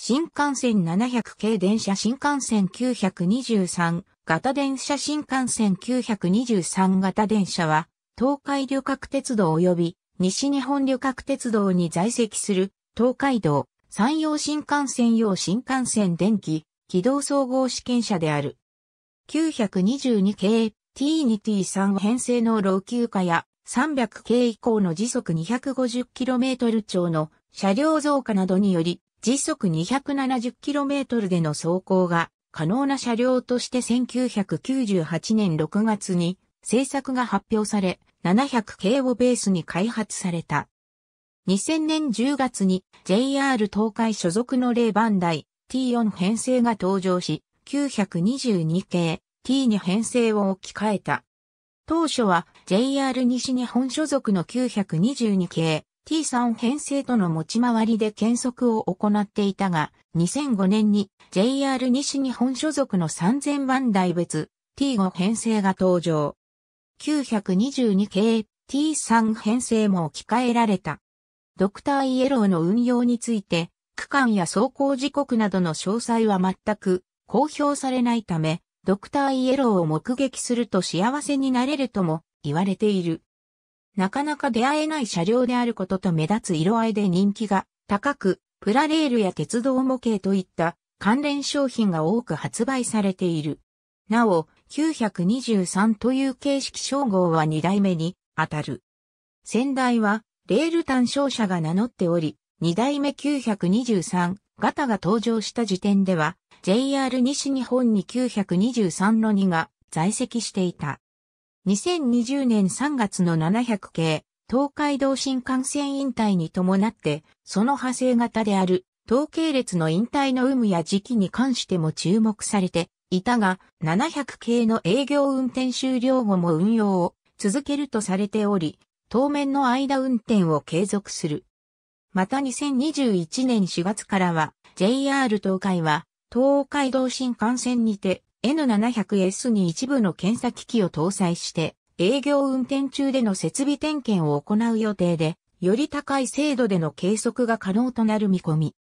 新幹線700系電車新幹線923型電車新幹線923型電車は東海旅客鉄道及び西日本旅客鉄道に在籍する東海道山陽新幹線用新幹線電気軌道総合試験車である。922系 T2T3 編成の老朽化や300系以降の時速 250km 超の車両増加などにより時速 270km での走行が可能な車両として1998年6月に製作が発表され、700系をベースに開発された。2000年10月に JR 東海所属の例番台 T4 編成が登場し、922系 T2 編成を置き換えた。当初は JR 西日本所属の922系 T3 編成との持ち回りで検測を行っていたが、2005年に JR 西日本所属の3000番台別 T5 編成が登場。922系 T3 編成も置き換えられた。ドクターイエローの運用について、区間や走行時刻などの詳細は全く公表されないため、ドクターイエローを目撃すると幸せになれるとも言われている。なかなか出会えない車両であることと目立つ色合いで人気が高く、プラレールや鉄道模型といった関連商品が多く発売されている。なお、923という形式称号は2代目に当たる。先代は、レール単勝者が名乗っており、2代目923型が登場した時点では、JR 西日本に923の2が在籍していた。2020年3月の700系、東海道新幹線引退に伴って、その派生型である、統計列の引退の有無や時期に関しても注目されていたが、700系の営業運転終了後も運用を続けるとされており、当面の間運転を継続する。また2021年4月からは、JR 東海は、東海道新幹線にて、N700S に一部の検査機器を搭載して営業運転中での設備点検を行う予定で、より高い精度での計測が可能となる見込み。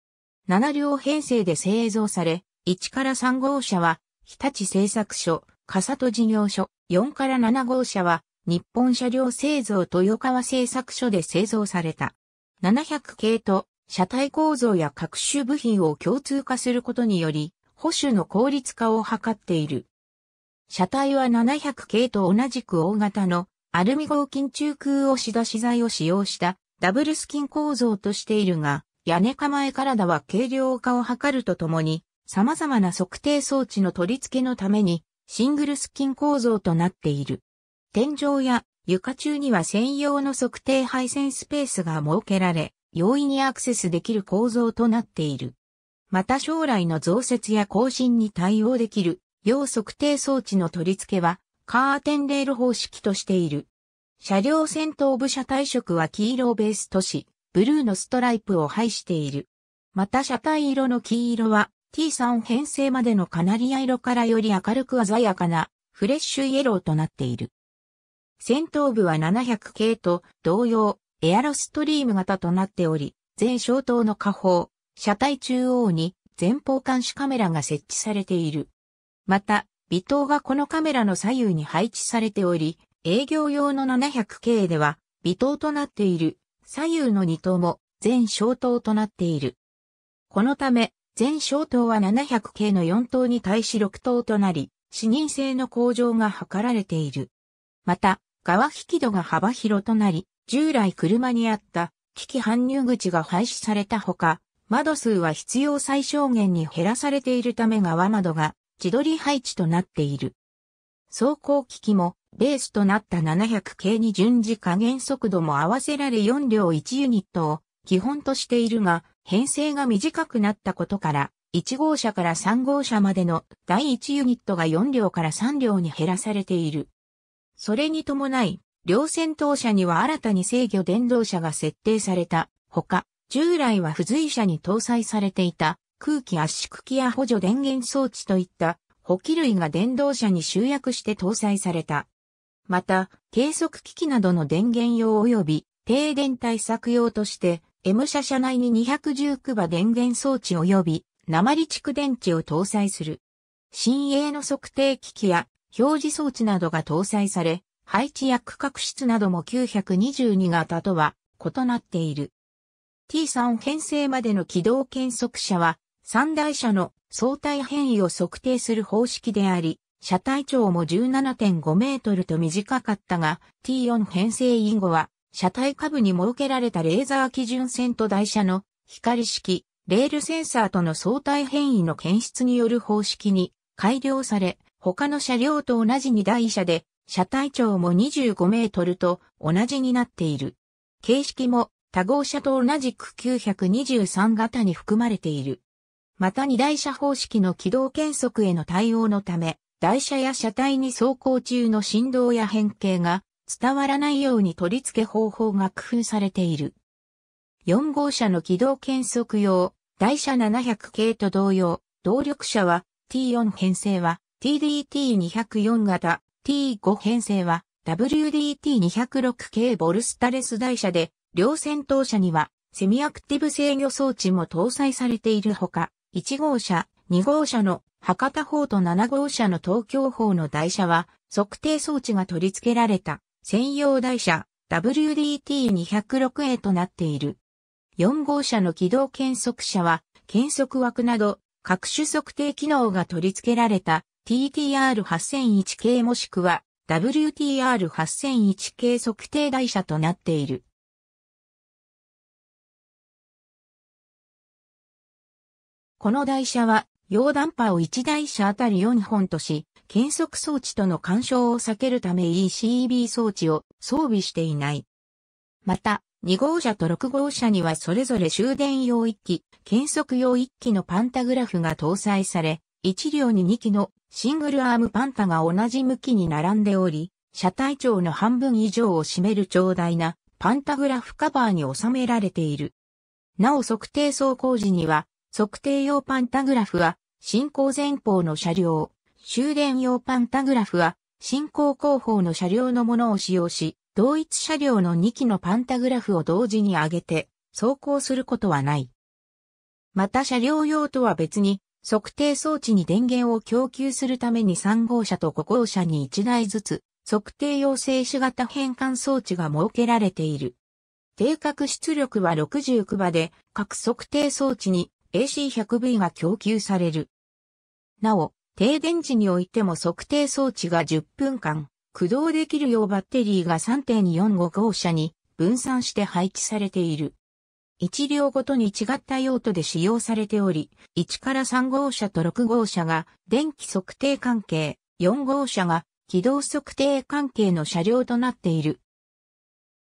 7両編成で製造され、1から3号車は日立製作所、笠戸事業所、4から7号車は日本車両製造豊川製作所で製造された。700系と車体構造や各種部品を共通化することにより、保守の効率化を図っている。車体は700系と同じく大型のアルミ合金中空押し出し材を使用したダブルスキン構造としているが、屋根構え体は軽量化を図るとともに、様々な測定装置の取り付けのために、シングルスキン構造となっている。天井や床中には専用の測定配線スペースが設けられ、容易にアクセスできる構造となっている。また将来の増設や更新に対応できる、要測定装置の取り付けは、カーテンレール方式としている。車両先頭部車体色は黄色をベースとし、ブルーのストライプを配している。また車体色の黄色は T3 編成までのカナリア色からより明るく鮮やかなフレッシュイエローとなっている。先頭部は700系と同様エアロストリーム型となっており、全消灯の下方、車体中央に前方監視カメラが設置されている。また、微灯がこのカメラの左右に配置されており、営業用の 700K では微灯となっている左右の2灯も全小灯となっている。このため、全小灯は 700K の4灯に対し6灯となり、視認性の向上が図られている。また、側引き戸が幅広となり、従来車にあった機器搬入口が廃止されたほか、窓数は必要最小限に減らされているため側窓が自撮り配置となっている。走行機器もベースとなった700系に順次加減速度も合わせられ4両1ユニットを基本としているが、編成が短くなったことから、1号車から3号車までの第1ユニットが4両から3両に減らされている。それに伴い、両先頭車には新たに制御電動車が設定されたほか、従来は付随車に搭載されていた空気圧縮機や補助電源装置といった補機類が電動車に集約して搭載された。また、計測機器などの電源用及び停電対策用として、M 車車内に219番電源装置及び鉛蓄電池を搭載する。新鋭の測定機器や表示装置などが搭載され、配置や区画室なども922型とは異なっている。T3 編成までの軌道検測車は、三台車の相対変異を測定する方式であり、車体長も17.5メートルと短かったが、T4 編成以後は、車体下部に設けられたレーザー基準線と台車の光式、レールセンサーとの相対変異の検出による方式に改良され、他の車両と同じ2台車で、車体長も25メートルと同じになっている。形式も多号車と同じく923型に含まれている。また二台車方式の軌道検測への対応のため、台車や車体に走行中の振動や変形が伝わらないように取り付け方法が工夫されている。4号車の軌道検測用、台車700系と同様、動力車は T4 編成は TDT204 型、T5 編成は WDT206 系ボルスタレス台車で両戦闘車にはセミアクティブ制御装置も搭載されているほか、1号車、2号車の博多砲と7号車の東京砲の台車は測定装置が取り付けられた専用台車 WDT206A となっている。4号車の軌道検測車は検測枠など各種測定機能が取り付けられた TTR8001 系もしくは WTR8001 系測定台車となっている。この台車は、溶断波を1台車あたり4本とし、検測装置との干渉を避けるため ECB 装置を装備していない。また、2号車と6号車にはそれぞれ終電用1機、検測用1機のパンタグラフが搭載され、1両に2機のシングルアームパンタが同じ向きに並んでおり、車体長の半分以上を占める長大なパンタグラフカバーに収められている。なお測定走行時には測定用パンタグラフは、進行前方の車両、終電用パンタグラフは、進行後方の車両のものを使用し、同一車両の2機のパンタグラフを同時に上げて、走行することはない。また車両用とは別に、測定装置に電源を供給するために3号車と5号車に1台ずつ、測定用静止型変換装置が設けられている。定格出力は69馬で、各測定装置に AC100V が供給される。なお、停電時においても測定装置が10分間、駆動できるようバッテリーが3.45号車に分散して配置されている。1両ごとに違った用途で使用されており、1から3号車と6号車が電気測定関係、4号車が軌道測定関係の車両となっている。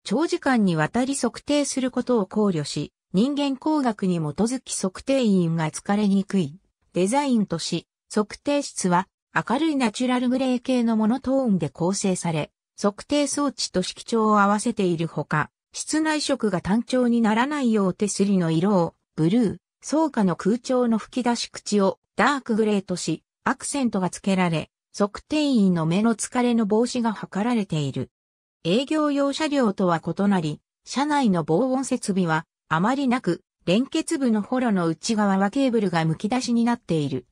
長時間にわたり測定することを考慮し、人間工学に基づき測定員が疲れにくいデザインとし、測定室は明るいナチュラルグレー系のモノトーンで構成され、測定装置と色調を合わせているほか、室内色が単調にならないよう手すりの色をブルー、草下の空調の吹き出し口をダークグレーとし、アクセントが付けられ、測定員の目の疲れの防止が図られている。営業用車両とは異なり、車内の防音設備はあまりなく、連結部のホロの内側はケーブルが剥き出しになっている。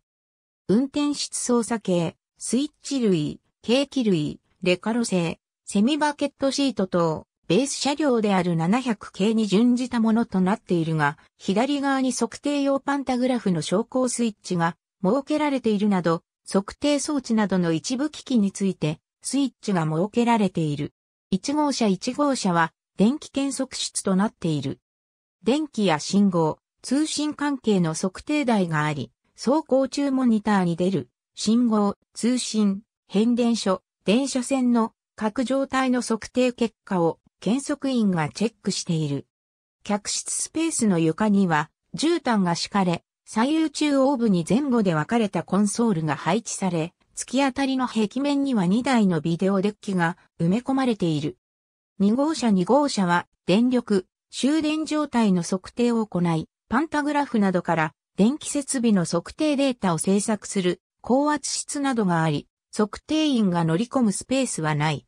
運転室操作系、スイッチ類、計器類、レカロ製、セミバケットシート等、ベース車両である700系に準じたものとなっているが、左側に測定用パンタグラフの昇降スイッチが設けられているなど、測定装置などの一部機器について、スイッチが設けられている。1号車1号車は電気検測室となっている。電気や信号、通信関係の測定台があり、走行中モニターに出る、信号、通信、変電所、電車線の各状態の測定結果を検測員がチェックしている。客室スペースの床には絨毯が敷かれ、左右中央部に前後で分かれたコンソールが配置され、突き当たりの壁面には2台のビデオデッキが埋め込まれている。2号車2号車は電力、終電状態の測定を行い、パンタグラフなどから電気設備の測定データを制作する高圧室などがあり、測定員が乗り込むスペースはない。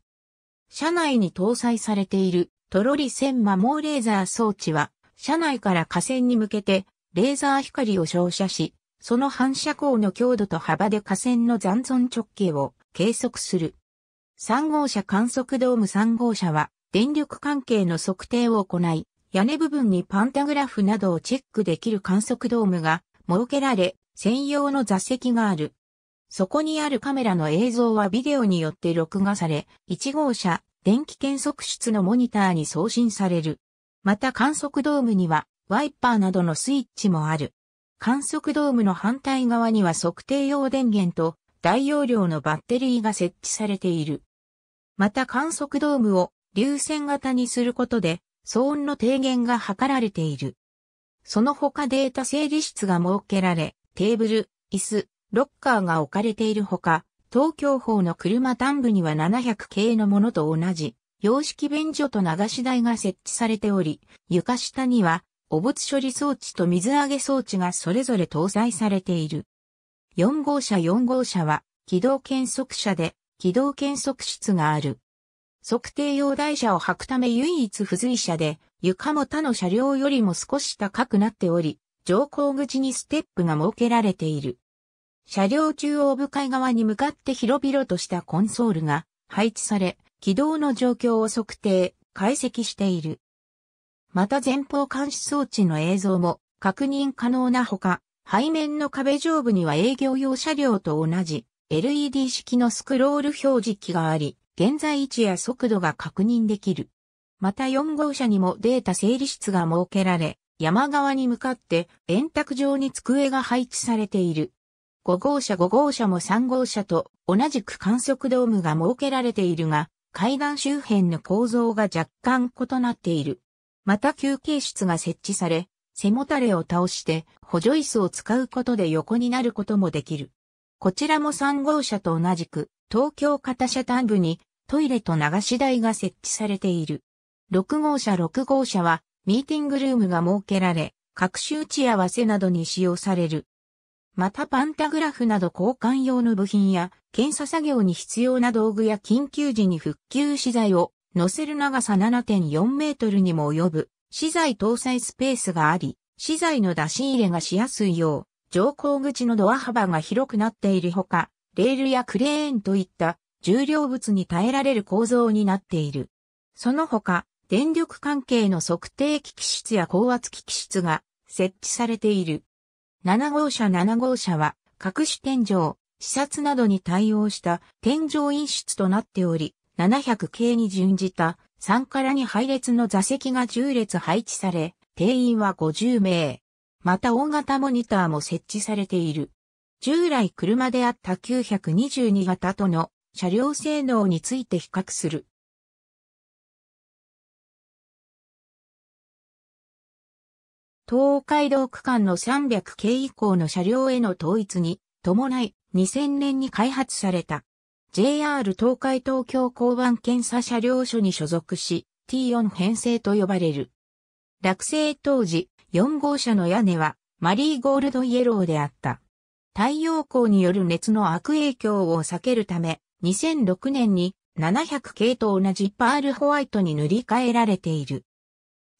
車内に搭載されているトロリ線摩耗レーザー装置は、車内から架線に向けてレーザー光を照射し、その反射光の強度と幅で架線の残存直径を計測する。3号車観測ドーム3号車は電力関係の測定を行い、屋根部分にパンタグラフなどをチェックできる観測ドームが設けられ、専用の座席がある。そこにあるカメラの映像はビデオによって録画され、1号車、電気検測室のモニターに送信される。また観測ドームには、ワイパーなどのスイッチもある。観測ドームの反対側には測定用電源と大容量のバッテリーが設置されている。また観測ドームを流線型にすることで騒音の低減が図られている。その他データ整理室が設けられ、テーブル、椅子、ロッカーが置かれているほか、東京法の車端部には700系のものと同じ、洋式便所と流し台が設置されており、床下には、汚物処理装置と水揚げ装置がそれぞれ搭載されている。4号車4号車は、軌道検測車で、軌道検測室がある。測定用台車を履くため唯一付随車で、床も他の車両よりも少し高くなっており、乗降口にステップが設けられている。車両中央部会側に向かって広々としたコンソールが配置され、軌道の状況を測定、解析している。また前方監視装置の映像も確認可能なほか、背面の壁上部には営業用車両と同じ LED 式のスクロール表示器があり、現在位置や速度が確認できる。また4号車にもデータ整理室が設けられ、山側に向かって円卓上に机が配置されている。5号車5号車も3号車と同じく観測ドームが設けられているが、階段周辺の構造が若干異なっている。また休憩室が設置され、背もたれを倒して補助椅子を使うことで横になることもできる。こちらも3号車と同じく東京型車端部にトイレと流し台が設置されている。6号車6号車は、ミーティングルームが設けられ、各種打ち合わせなどに使用される。またパンタグラフなど交換用の部品や検査作業に必要な道具や緊急時に復旧資材を乗せる長さ7.4メートルにも及ぶ資材搭載スペースがあり、資材の出し入れがしやすいよう、乗降口のドア幅が広くなっているほか、レールやクレーンといった重量物に耐えられる構造になっている。その他、電力関係の測定機器室や高圧機器室が設置されている。7号車7号車は、隠し天井、視察などに対応した天井飲室となっており、700系に準じた3から2配列の座席が10列配置され、定員は50名。また大型モニターも設置されている。従来車であった922型との車両性能について比較する。東海道区間の300系以降の車両への統一に伴い2000年に開発された JR 東海東京交番検査車両所に所属し T4 編成と呼ばれる。落成当時4号車の屋根はマリーゴールドイエローであった。太陽光による熱の悪影響を避けるため2006年に700系と同じパールホワイトに塗り替えられている。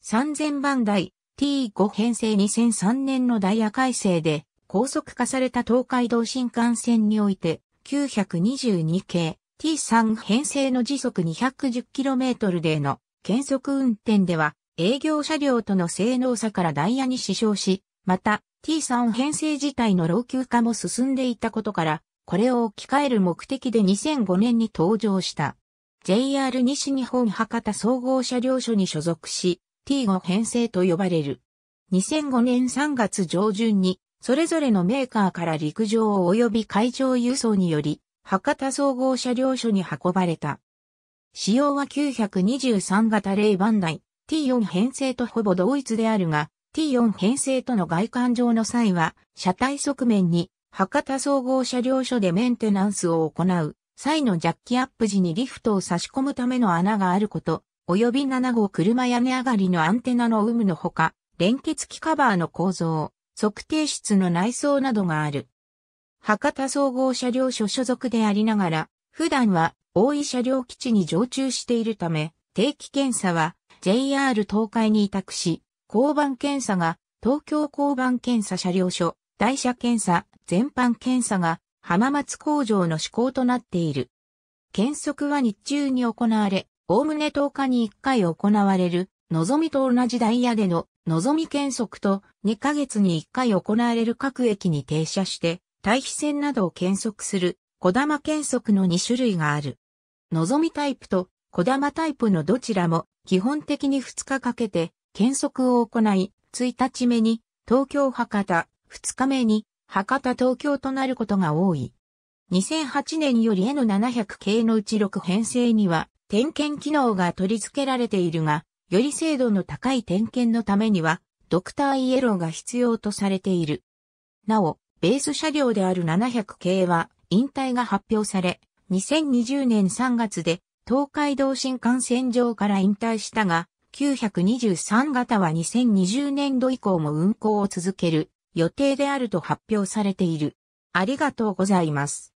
3000番台 T5 編成2003年のダイヤ改正で高速化された東海道新幹線において922系 T3 編成の時速 210km での減速運転では営業車両との性能差からダイヤに支障し、また T3 編成自体の老朽化も進んでいたことからこれを置き換える目的で2005年に登場した。JR 西日本博多総合車両所に所属し、T5 編成と呼ばれる。2005年3月上旬に、それぞれのメーカーから陸上及び海上輸送により、博多総合車両所に運ばれた。仕様は923型ンダイ、T4 編成とほぼ同一であるが、T4 編成との外観上の際は、車体側面に博多総合車両所でメンテナンスを行う際のジャッキアップ時にリフトを差し込むための穴があること、及び7号車屋根上がりのアンテナの有無のほか、連結機カバーの構造、測定室の内装などがある。博多総合車両所所属でありながら、普段は大井車両基地に常駐しているため、定期検査は JR 東海に委託し、交番検査が東京交番検査車両所、台車検査、全般検査が浜松工場の施行となっている。検測は日中に行われ、おおむね10日に1回行われる、のぞみと同じダイヤでののぞみ検測と2ヶ月に1回行われる各駅に停車して、対比線などを検測する、小玉検測の2種類がある。のぞみタイプと小玉タイプのどちらも基本的に2日かけて検測を行い、1日目に東京博多、2日目に博多東京となることが多い。2008年より N700 系のうち6編成には点検機能が取り付けられているが、より精度の高い点検のためには、ドクターイエローが必要とされている。なお、ベース車両である700系は引退が発表され、2020年3月で東海道新幹線上から引退したが、923型は2020年度以降も運行を続ける予定であると発表されている。ありがとうございます。